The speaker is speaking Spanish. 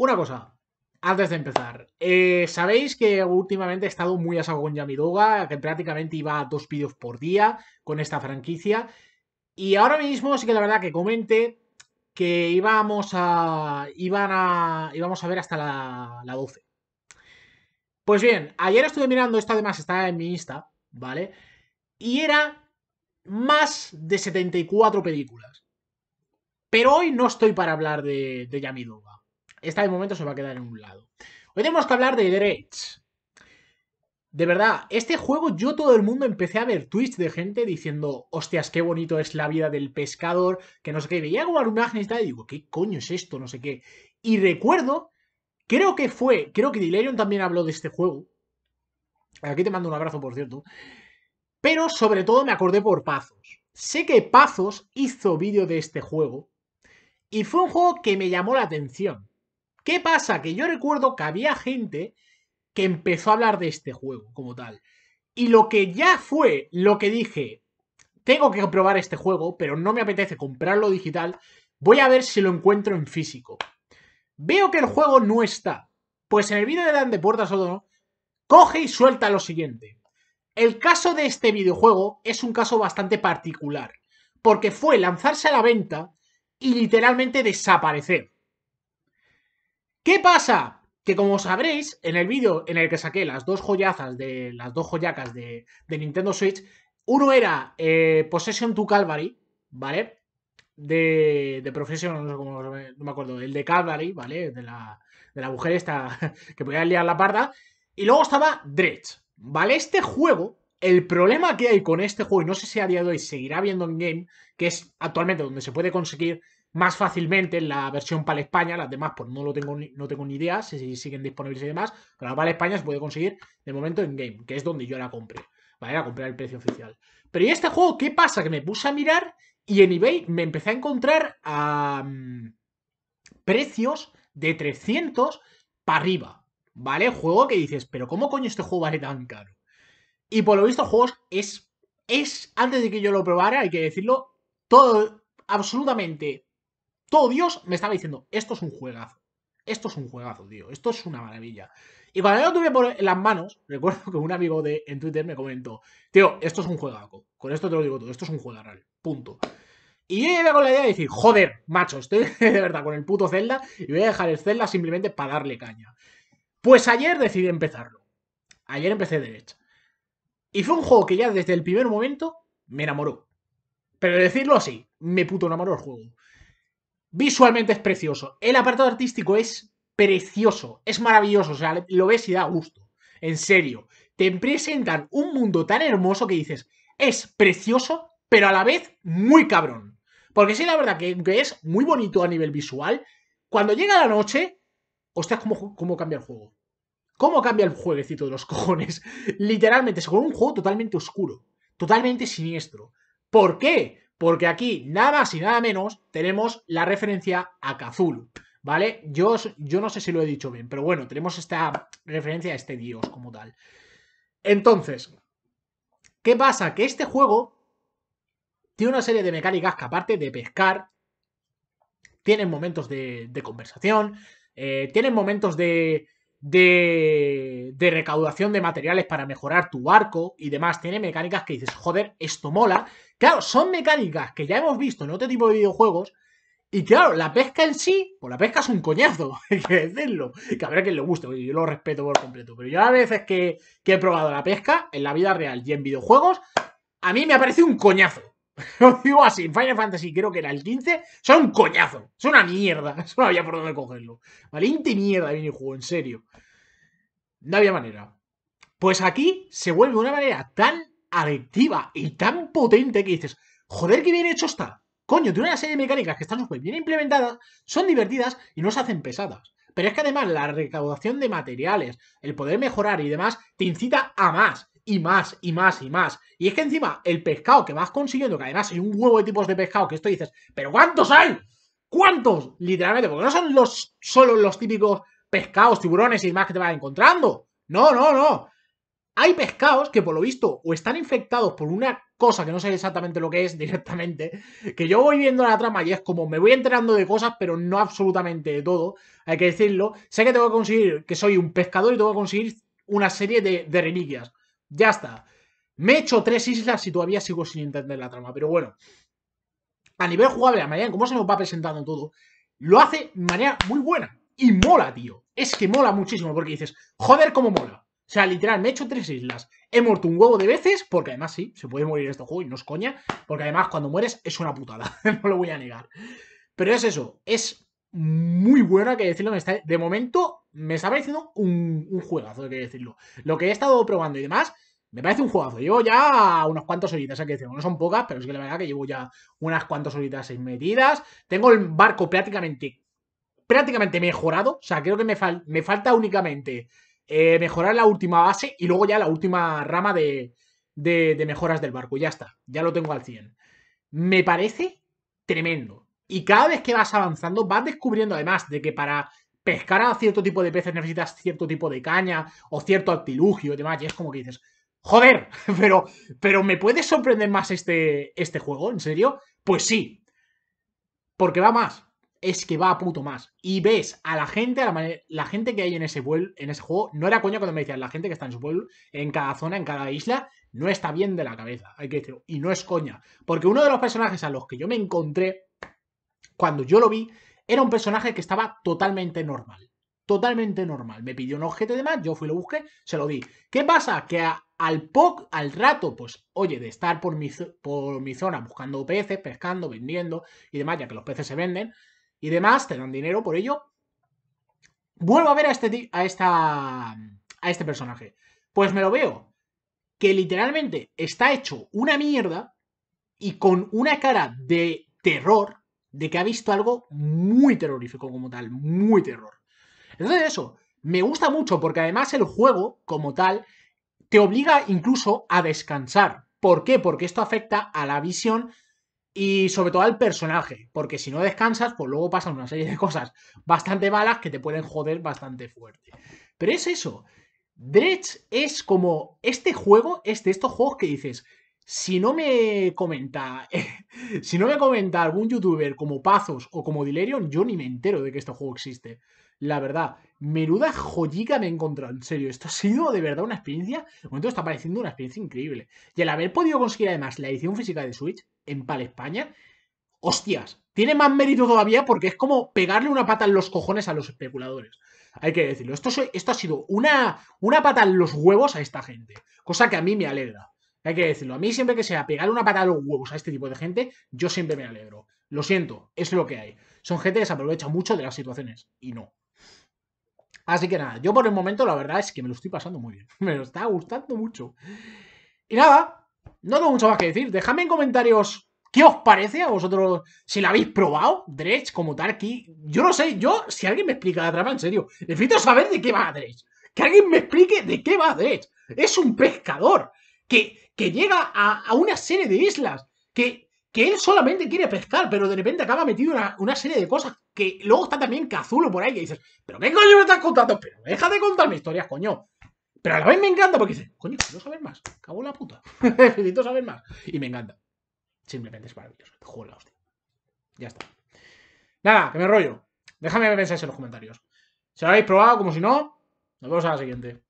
Una cosa, antes de empezar, eh, sabéis que últimamente he estado muy a asado con Yamidoga, que prácticamente iba a dos vídeos por día con esta franquicia. Y ahora mismo sí que la verdad que comenté que íbamos a, a, íbamos a ver hasta la, 12. Pues bien, ayer estuve mirando esto, además está en mi Insta, ¿vale? Y era más de 74 películas. Pero hoy no estoy para hablar de, de Yamidoga. Esta de momento se va a quedar en un lado. Hoy tenemos que hablar de Dredge. De verdad, este juego yo todo el mundo empecé a ver tweets de gente diciendo, hostias, qué bonito es la vida del pescador, que no sé qué. Veía como y tal, y digo, ¿qué coño es esto? No sé qué. Y recuerdo, creo que fue, creo que Dilerion también habló de este juego. Aquí te mando un abrazo, por cierto. Pero sobre todo me acordé por Pazos. Sé que Pazos hizo vídeo de este juego y fue un juego que me llamó la atención. ¿Qué pasa? Que yo recuerdo que había gente que empezó a hablar de este juego como tal. Y lo que ya fue, lo que dije, tengo que probar este juego, pero no me apetece comprarlo digital, voy a ver si lo encuentro en físico. Veo que el juego no está. Pues en el vídeo de Dan de Puertas o coge y suelta lo siguiente. El caso de este videojuego es un caso bastante particular, porque fue lanzarse a la venta y literalmente desaparecer. ¿Qué pasa? Que como sabréis, en el vídeo en el que saqué las dos joyazas de las dos joyacas de, Nintendo Switch, uno era eh, Possession to Calvary, ¿vale? De, de Profession, no sé no me acuerdo, el de Calvary, ¿vale? De la, de la mujer esta que podía liar la parda. Y luego estaba Dredge, ¿vale? Este juego, el problema que hay con este juego, y no sé si a día de hoy seguirá viendo en game, que es actualmente donde se puede conseguir más fácilmente en la versión para España, las demás pues no lo tengo ni, no tengo ni idea si siguen disponibles y demás, pero la para España se puede conseguir de momento en game, que es donde yo la compré, ¿vale? a comprar el precio oficial. Pero ¿y este juego qué pasa? Que me puse a mirar y en eBay me empecé a encontrar a precios de 300 para arriba, ¿vale? Juego que dices, pero ¿cómo coño este juego vale tan caro? Y por lo visto, juegos es, es, antes de que yo lo probara, hay que decirlo, todo, absolutamente todo Dios me estaba diciendo, esto es un juegazo. Esto es un juegazo, tío. Esto es una maravilla. Y cuando yo lo tuve por las manos, recuerdo que un amigo de, en Twitter me comentó, tío, esto es un juegazo. Con esto te lo digo todo, esto es un juegazo real. Punto. Y yo llegué con la idea de decir, joder, macho, estoy de verdad con el puto Zelda y voy a dejar el Zelda simplemente para darle caña. Pues ayer decidí empezarlo. Ayer empecé derecha. Y fue un juego que ya desde el primer momento me enamoró. Pero decirlo así, me puto enamoró el juego. Visualmente es precioso. El apartado artístico es precioso, es maravilloso, o sea, lo ves y da gusto. En serio, te presentan un mundo tan hermoso que dices, es precioso, pero a la vez muy cabrón. Porque sí, la verdad que, es muy bonito a nivel visual. Cuando llega la noche, ostras, cómo, cambia el juego. ¿Cómo cambia el jueguecito de los cojones? Literalmente, se un juego totalmente oscuro, totalmente siniestro. ¿Por qué? Porque aquí, nada más y nada menos, tenemos la referencia a Cazul, ¿vale? Yo, yo no sé si lo he dicho bien, pero bueno, tenemos esta referencia a este dios como tal. Entonces, ¿qué pasa? Que este juego tiene una serie de mecánicas que aparte de pescar, tienen momentos de, conversación, eh, tienen momentos de, de, recaudación de materiales para mejorar tu barco y demás. Tiene mecánicas que dices, joder, esto mola. Claro, son mecánicas que ya hemos visto en otro tipo de videojuegos. Y claro, la pesca en sí, pues la pesca es un coñazo, hay que decirlo. Que habrá quien le guste, yo lo respeto por completo. Pero yo a veces que, he probado la pesca en la vida real y en videojuegos, a mí me aparece un coñazo. Lo digo así, Final Fantasy creo que era el 15, son un coñazo, es una mierda, no había por dónde cogerlo. Valiente mierda de juego, en serio. No había manera. Pues aquí se vuelve una manera tan adictiva y tan potente que dices, joder, qué bien hecho está. Coño, tiene una serie de mecánicas que están súper bien implementadas, son divertidas y no se hacen pesadas. Pero es que además la recaudación de materiales, el poder mejorar y demás, te incita a más y más, y más, y más. Y es que encima, el pescado que vas consiguiendo, que además hay un huevo de tipos de pescado que esto dices, ¿pero cuántos hay? ¿Cuántos? Literalmente, porque no son los solo los típicos pescados, tiburones y demás que te vas encontrando. No, no, no. Hay pescados que por lo visto o están infectados por una cosa que no sé exactamente lo que es directamente, que yo voy viendo la trama y es como me voy enterando de cosas, pero no absolutamente de todo, hay que decirlo. Sé que tengo que conseguir que soy un pescador y tengo que conseguir una serie de, de reliquias. Ya está. Me he hecho tres islas y todavía sigo sin entender la trama, pero bueno. A nivel jugable, a manera cómo se nos va presentando todo, lo hace de manera muy buena. Y mola, tío. Es que mola muchísimo porque dices, joder, cómo mola. O sea, literal, me he hecho tres islas. He muerto un huevo de veces, porque además sí, se puede morir este juego y no es coña, porque además cuando mueres es una putada, no lo voy a negar. Pero es eso, es muy buena que decirlo, de momento me está pareciendo un, juegazo, hay que decirlo. Lo que he estado probando y demás, me parece un juegazo. Llevo ya unas cuantas horitas, hay que decirlo. No son pocas, pero es que la verdad que llevo ya unas cuantas horitas metidas. Tengo el barco prácticamente, prácticamente mejorado. O sea, creo que me, falta únicamente eh, mejorar la última base y luego ya la última rama de, de, mejoras del barco. Ya está, ya lo tengo al 100. Me parece tremendo. Y cada vez que vas avanzando, vas descubriendo además de que para pescar a cierto tipo de peces necesitas cierto tipo de caña o cierto artilugio y demás. Y es como que dices, joder, pero, pero ¿me puede sorprender más este, este juego? ¿En serio? Pues sí. Porque va más. Es que va a puto más. Y ves a la gente, a la, gente que hay en ese, en ese juego, no era coña cuando me decían, la gente que está en su pueblo, en cada zona, en cada isla, no está bien de la cabeza, hay que decirlo. Y no es coña. Porque uno de los personajes a los que yo me encontré, cuando yo lo vi, era un personaje que estaba totalmente normal. Totalmente normal. Me pidió un objeto de más, yo fui lo busqué, se lo di. ¿Qué pasa? Que al POC, al rato, pues, oye, de estar por mi, por mi zona buscando peces, pescando, vendiendo y demás, ya que los peces se venden y demás, te dan dinero por ello. Vuelvo a ver a este, a esta, a este personaje. Pues me lo veo. Que literalmente está hecho una mierda y con una cara de terror de que ha visto algo muy terrorífico como tal, muy terror. Entonces eso, me gusta mucho porque además el juego como tal te obliga incluso a descansar. ¿Por qué? Porque esto afecta a la visión y sobre todo al personaje, porque si no descansas, pues luego pasan una serie de cosas bastante malas que te pueden joder bastante fuerte. Pero es eso. Dredge es como este juego, es de estos juegos que dices, si no me comenta, si no me comenta algún youtuber como Pazos o como Dilerion, yo ni me entero de que este juego existe. La verdad, meruda joyica me he encontrado, en serio, esto ha sido de verdad una experiencia, de momento está pareciendo una experiencia increíble. Y al haber podido conseguir además la edición física de Switch en Pal España, hostias, tiene más mérito todavía porque es como pegarle una pata en los cojones a los especuladores. Hay que decirlo, esto, esto ha sido una, una pata en los huevos a esta gente, cosa que a mí me alegra. Hay que decirlo. A mí siempre que sea pegarle una patada a los huevos a este tipo de gente, yo siempre me alegro. Lo siento, es lo que hay. Son gente que se aprovecha mucho de las situaciones y no. Así que nada, yo por el momento la verdad es que me lo estoy pasando muy bien. Me lo está gustando mucho. Y nada, no tengo mucho más que decir. Dejadme en comentarios qué os parece a vosotros, si la habéis probado, Dredge como Tarky. Yo no sé, yo, si alguien me explica la trama, en serio, necesito saber de qué va Dredge. Que alguien me explique de qué va Dredge. Es un pescador que, llega a, una serie de islas, que, que él solamente quiere pescar, pero de repente acaba metido una, serie de cosas, que luego está también Cazulo por ahí, que dices, pero ¿qué coño me estás contando? Pero deja de contarme historias, coño. Pero a la vez me encanta porque dices, coño, quiero saber más, cago la puta, necesito saber más. Y me encanta. Simplemente es maravilloso, juro la hostia. Ya está. Nada, que me rollo. Déjame que en los comentarios. Si lo habéis probado, como si no, nos vemos a la siguiente.